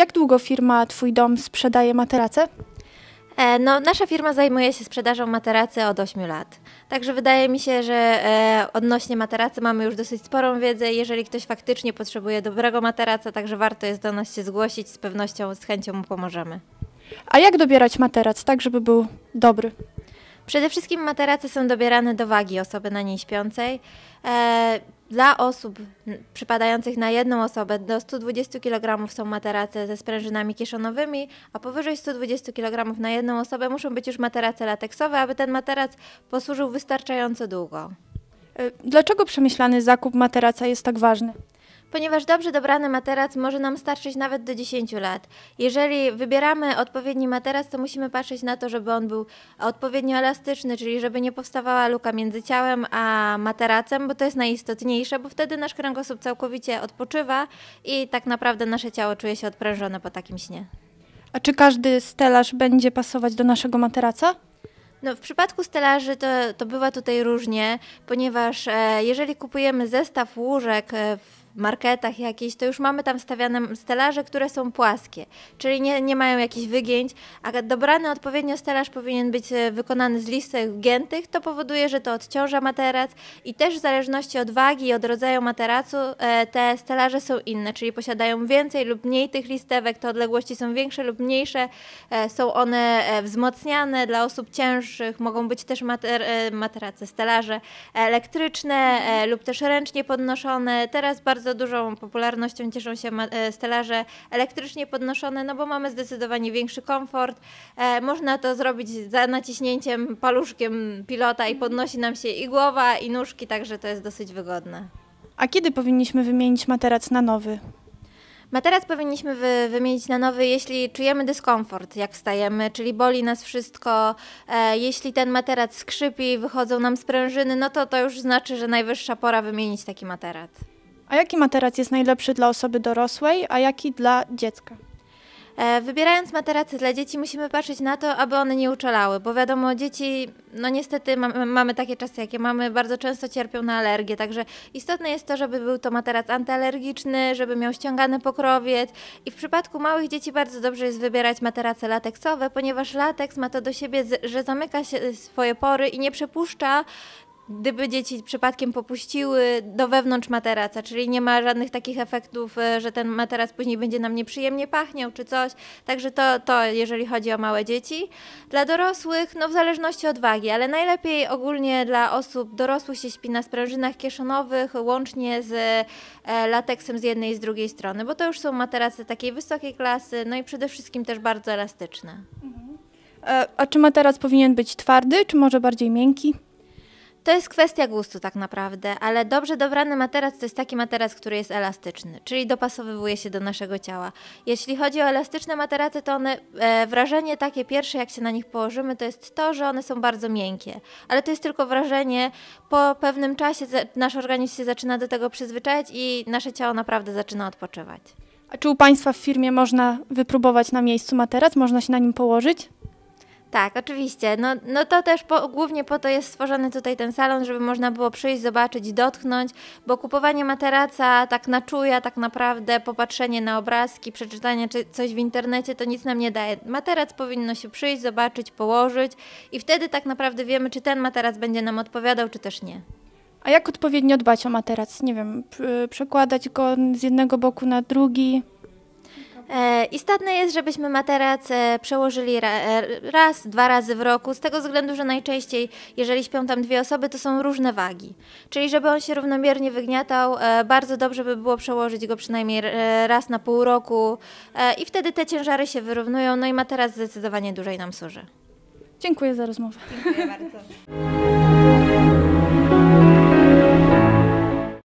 Jak długo firma Twój Dom sprzedaje materace? E, no, nasza firma zajmuje się sprzedażą materacy od 8 lat. Także wydaje mi się, że e, odnośnie materacy mamy już dosyć sporą wiedzę. Jeżeli ktoś faktycznie potrzebuje dobrego materaca, także warto jest do nas się zgłosić. Z pewnością, z chęcią mu pomożemy. A jak dobierać materac tak, żeby był dobry? Przede wszystkim materace są dobierane do wagi osoby na niej śpiącej. E, dla osób przypadających na jedną osobę do 120 kg są materace ze sprężynami kieszonowymi, a powyżej 120 kg na jedną osobę muszą być już materace lateksowe, aby ten materac posłużył wystarczająco długo. E, dlaczego przemyślany zakup materaca jest tak ważny? ponieważ dobrze dobrany materac może nam starczyć nawet do 10 lat. Jeżeli wybieramy odpowiedni materac, to musimy patrzeć na to, żeby on był odpowiednio elastyczny, czyli żeby nie powstawała luka między ciałem a materacem, bo to jest najistotniejsze, bo wtedy nasz kręgosłup całkowicie odpoczywa i tak naprawdę nasze ciało czuje się odprężone po takim śnie. A czy każdy stelaż będzie pasować do naszego materaca? No, w przypadku stelaży to, to bywa tutaj różnie, ponieważ e, jeżeli kupujemy zestaw łóżek e, w marketach jakichś, to już mamy tam stawiane stelaże, które są płaskie, czyli nie, nie mają jakichś wygięć, a dobrany odpowiednio stelaż powinien być e, wykonany z listek wgiętych, to powoduje, że to odciąża materac i też w zależności od wagi i od rodzaju materacu e, te stelaże są inne, czyli posiadają więcej lub mniej tych listewek, te odległości są większe lub mniejsze, e, są one wzmocniane dla osób cięższych, mogą być też mater, materace, stelaże elektryczne lub też ręcznie podnoszone, teraz bardzo bardzo dużą popularnością cieszą się e, stelaże elektrycznie podnoszone, no bo mamy zdecydowanie większy komfort. E, można to zrobić za naciśnięciem paluszkiem pilota i podnosi nam się i głowa, i nóżki, także to jest dosyć wygodne. A kiedy powinniśmy wymienić materac na nowy? Materac powinniśmy wy, wymienić na nowy, jeśli czujemy dyskomfort, jak wstajemy, czyli boli nas wszystko. E, jeśli ten materac skrzypi, wychodzą nam sprężyny, no to to już znaczy, że najwyższa pora wymienić taki materac. A jaki materac jest najlepszy dla osoby dorosłej, a jaki dla dziecka? E, wybierając materacy dla dzieci musimy patrzeć na to, aby one nie uczalały, bo wiadomo, dzieci, no niestety mamy, mamy takie czasy, jakie mamy, bardzo często cierpią na alergię, także istotne jest to, żeby był to materac antyalergiczny, żeby miał ściągany pokrowiec i w przypadku małych dzieci bardzo dobrze jest wybierać materace lateksowe, ponieważ lateks ma to do siebie, że zamyka się e, swoje pory i nie przepuszcza gdyby dzieci przypadkiem popuściły do wewnątrz materaca, czyli nie ma żadnych takich efektów, e, że ten materac później będzie nam nieprzyjemnie pachniał czy coś. Także to, to jeżeli chodzi o małe dzieci. Dla dorosłych, no w zależności od wagi, ale najlepiej ogólnie dla osób dorosłych się śpi na sprężynach kieszonowych, łącznie z e, lateksem z jednej i z drugiej strony, bo to już są materace takiej wysokiej klasy, no i przede wszystkim też bardzo elastyczne. Mhm. E, a czy materac powinien być twardy, czy może bardziej miękki? To jest kwestia gustu tak naprawdę, ale dobrze dobrany materac to jest taki materac, który jest elastyczny, czyli dopasowywuje się do naszego ciała. Jeśli chodzi o elastyczne materace, to one, e, wrażenie takie pierwsze, jak się na nich położymy, to jest to, że one są bardzo miękkie, ale to jest tylko wrażenie, po pewnym czasie nasz organizm się zaczyna do tego przyzwyczajać i nasze ciało naprawdę zaczyna odpoczywać. A czy u Państwa w firmie można wypróbować na miejscu materac? Można się na nim położyć? Tak, oczywiście. No, no to też po, głównie po to jest stworzony tutaj ten salon, żeby można było przyjść, zobaczyć, dotknąć, bo kupowanie materaca tak na czuja, tak naprawdę popatrzenie na obrazki, przeczytanie czy coś w internecie to nic nam nie daje. Materac powinno się przyjść, zobaczyć, położyć i wtedy tak naprawdę wiemy, czy ten materac będzie nam odpowiadał, czy też nie. A jak odpowiednio dbać o materac? Nie wiem, przekładać go z jednego boku na drugi, E, istotne jest, żebyśmy materac e, przełożyli e, raz, dwa razy w roku, z tego względu, że najczęściej, jeżeli śpią tam dwie osoby, to są różne wagi. Czyli żeby on się równomiernie wygniatał, bardzo dobrze by było przełożyć go przynajmniej raz na pół roku i wtedy te ciężary się wyrównują, no i materac zdecydowanie dłużej nam służy. Dziękuję za rozmowę. Dziękuję bardzo.